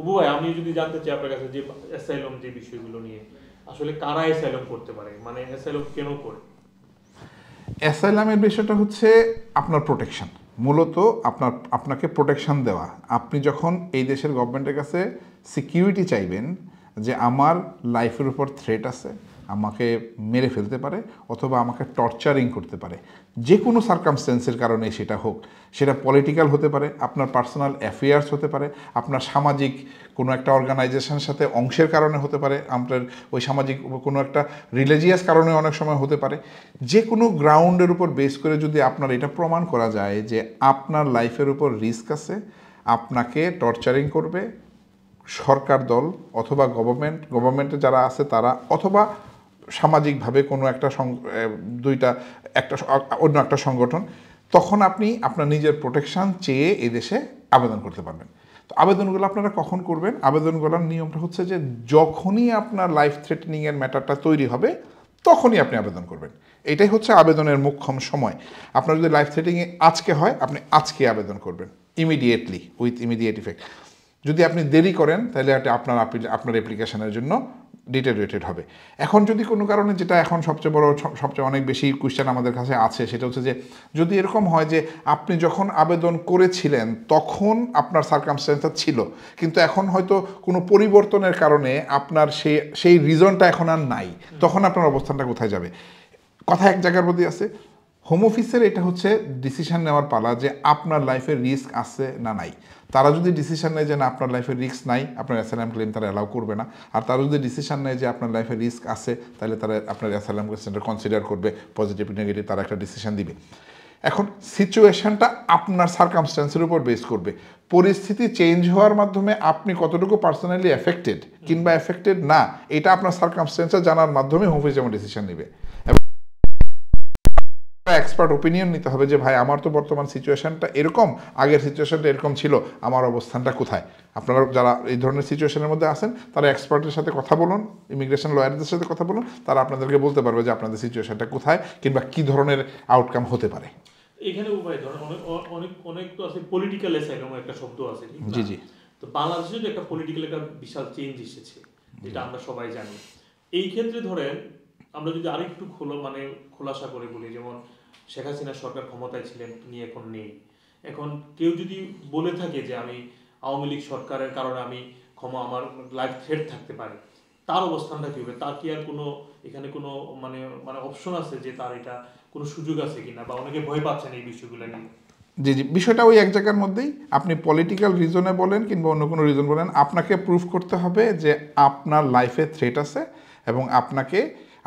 অবু ভাই আমি যদি জানতে চাই আপনার কাছে যে অ্যাসাইলম যে বিষয়গুলো নিয়ে আসলে কারা অ্যাসাইলম করতে পারে মানে অ্যাসাইলম কেন করে অ্যাসাইলামের বিষয়টা হচ্ছে আপনার প্রোটেকশন মূলত আপনার আপনাকে প্রোটেকশন দেওয়া আপনি যখন এই দেশের গভর্নমেন্টের কাছে সিকিউরিটি চাইবেন যে আমার লাইফের উপর থ্রেট আছে আমাকে মেরে ফেলতে পারে অথবা আমাকে টর্চারিং করতে পারে যে কোনো সার্কামস্টেন্সের কারণে সেটা হোক সেটা পলিটিক্যাল হতে পারে আপনার পার্সোনাল অ্যাফেয়ার্স হতে পারে আপনার সামাজিক কোনো একটা অর্গানাইজেশনের সাথে অংশের কারণে হতে পারে আপনার ওই সামাজিক কোনো একটা রিলিজিয়াস কারণে অনেক সময় হতে পারে যে কোনো গ্রাউন্ডের উপর বেস করে যদি আপনার এটা প্রমাণ করা যায় যে আপনার লাইফের উপর রিস্ক আছে আপনাকে টর্চারিং করবে সরকার দল অথবা গভর্নমেন্ট গভর্নমেন্টে যারা আছে তারা অথবা সামাজিকভাবে কোনো একটা দুইটা একটা অন্য একটা সংগঠন তখন আপনি আপনার নিজের প্রোটেকশান চেয়ে এদেশে আবেদন করতে পারবেন তো আবেদনগুলো আপনারা কখন করবেন আবেদনগুলোর নিয়মটা হচ্ছে যে যখনই আপনার লাইফ থ্রেটেনিংয়ের ম্যাটারটা তৈরি হবে তখনই আপনি আবেদন করবেন এটাই হচ্ছে আবেদনের মুখ্যম সময় আপনার যদি লাইফ থ্রেটিংয়ে আজকে হয় আপনি আজকে আবেদন করবেন ইমিডিয়েটলি উইথ ইমিডিয়েট ইফেক্ট যদি আপনি দেরি করেন তাহলে আপনার আপনার অ্যাপ্লিকেশনের জন্য ডিটেরিয়েটেড হবে এখন যদি কোনো কারণে যেটা এখন সবচেয়ে বড় সবচেয়ে অনেক বেশি কোয়েশ্চেন আমাদের কাছে আছে সেটা হচ্ছে যে যদি এরকম হয় যে আপনি যখন আবেদন করেছিলেন তখন আপনার সার্কামস্টেন্সটা ছিল কিন্তু এখন হয়তো কোনো পরিবর্তনের কারণে আপনার সেই সেই রিজনটা এখন আর নাই তখন আপনার অবস্থানটা কোথায় যাবে কথা এক জায়গার প্রতি আছে হোম অফিসের এটা হচ্ছে ডিসিশান নেওয়ার পালা যে আপনার লাইফে রিস্ক আছে না নাই তারা যদি ডিসিশান নেয় যে না আপনার লাইফে রিস্ক নাই আপনার অ্যাসাইলাম ক্লেম তারা অ্যালাউ করবে না আর তারা যদি ডিসিশান নেয় যে আপনার লাইফে রিস্ক আছে তাহলে তারা আপনার অ্যাসাইলাম সেন্টার কনসিডার করবে পজিটিভ নেগেটিভ তারা একটা ডিসিশান দিবে এখন সিচুয়েশানটা আপনার সার্কামস্ট্যান্সের উপর বেস করবে পরিস্থিতি চেঞ্জ হওয়ার মাধ্যমে আপনি কতটুকু পার্সোনালি এফেক্টেড কিংবা এফেক্টেড না এটা আপনার সার্কামস্ট্যান্সে জানার মাধ্যমে হোম অফিস যেমন ডিসিশান নেবে এক্সপার্ট ওপিনিয়ন নিতে হবে যে ভাই আমার তো বর্তমান সিচুয়েশানটা এরকম আগের সিচুয়েশানটা এরকম ছিল আমার অবস্থানটা কোথায় আপনারা যারা এই ধরনের সিচুয়েশনের মধ্যে আছেন তারা এক্সপার্টের সাথে কথা বলুন ইমিগ্রেশন লয়ারদের সাথে কথা বলুন তারা আপনাদেরকে বলতে পারবে যে আপনাদের সিচুয়েশনটা কোথায় কিংবা কি ধরনের আউটকাম হতে পারে এখানে উপায় ধরেন অনেক অনেক অনেক তো আছে পলিটিক্যাল এসে একটা শব্দ আছে জি জি তো বাংলাদেশে একটা পলিটিক্যাল একটা বিশাল চেঞ্জ এসেছে যেটা আমরা সবাই জানি এই ক্ষেত্রে ধরেন আমরা যদি আরেকটু খোলা মানে খোলাসা করে বলি যেমন শেখ হাসিনা সরকার ক্ষমতায় ছিলেন তিনি এখন নেই এখন কেউ যদি বলে থাকে যে আমি আওয়ামী লীগ সরকারের কারণে আমি ক্ষমা আমার লাইফ থ্রেট থাকতে পারে তার অবস্থানটা কী হবে তার কি আর কোনো এখানে কোনো মানে মানে অপশন আছে যে তার এটা কোনো সুযোগ আছে কিনা বা অনেকে ভয় পাচ্ছেন এই বিষয়গুলো নিয়ে জি জি বিষয়টা ওই এক জায়গার মধ্যেই আপনি পলিটিক্যাল রিজনে বলেন কিংবা অন্য কোনো রিজন বলেন আপনাকে প্রুফ করতে হবে যে আপনার লাইফে থ্রেট আছে এবং আপনাকে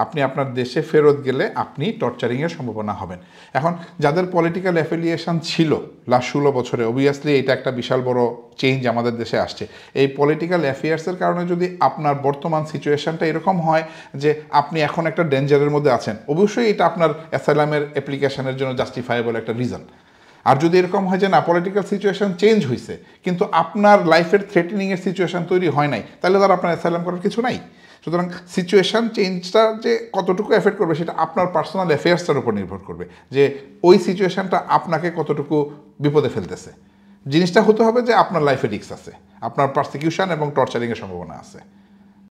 আপনি আপনার দেশে ফেরত গেলে আপনি টর্চারিংয়ের সম্ভাবনা হবেন এখন যাদের পলিটিক্যাল অ্যাফিলিয়েশন ছিল লাস্ট ষোলো বছরে অবভিয়াসলি এটা একটা বিশাল বড় চেঞ্জ আমাদের দেশে আসছে এই পলিটিক্যাল অ্যাফেয়ার্সের কারণে যদি আপনার বর্তমান সিচুয়েশনটা এরকম হয় যে আপনি এখন একটা ডেঞ্জারের মধ্যে আছেন অবশ্যই এটা আপনার অ্যাসাইলামের অ্যাপ্লিকেশনের জন্য জাস্টিফাইবল একটা রিজন আর যদি এরকম হয় যে না পলিটিক্যাল সিচুয়েশান চেঞ্জ হয়েছে কিন্তু আপনার লাইফের থ্রেটেনিংয়ের সিচুয়েশান তৈরি হয় নাই তাহলে তার আপনার অ্যাসাইলাম করার কিছু নাই সুতরাং সিচুয়েশান চেঞ্জটা যে কতটুকু এফেক্ট করবে সেটা আপনার পার্সোনাল অ্যাফেয়ার্সটার উপর নির্ভর করবে যে ওই সিচুয়েশানটা আপনাকে কতটুকু বিপদে ফেলতেছে জিনিসটা হতে হবে যে আপনার লাইফে রিক্স আছে আপনার প্রসিকিউশন এবং টর্চারিংয়ের সম্ভাবনা আছে